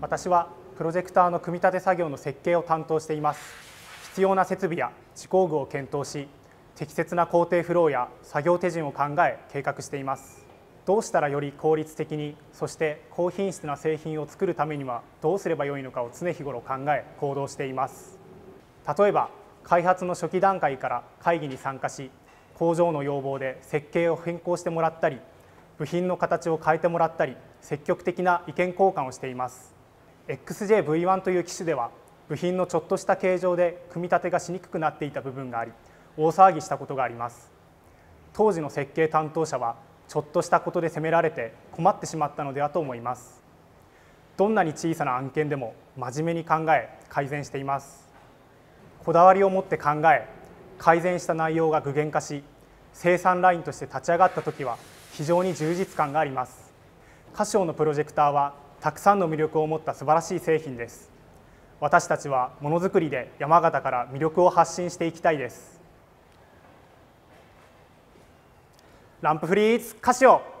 私はプロジェクターの組み立て作業の設計を担当しています必要な設備や施工具を検討し適切な工程フローや作業手順を考え計画していますどうしたらより効率的にそして高品質な製品を作るためにはどうすればよいのかを常日頃考え行動しています例えば開発の初期段階から会議に参加し工場の要望で設計を変更してもらったり部品の形を変えてもらったり積極的な意見交換をしています XJV1 という機種では部品のちょっとした形状で組み立てがしにくくなっていた部分があり大騒ぎしたことがあります当時の設計担当者はちょっとしたことで責められて困ってしまったのではと思いますどんなに小さな案件でも真面目に考え改善していますこだわりを持って考え改善した内容が具現化し生産ラインとして立ち上がった時は非常に充実感がありますカシオのプロジェクターはたくさんの魅力を持った素晴らしい製品です私たちはものづくりで山形から魅力を発信していきたいですランプフリーズカシオ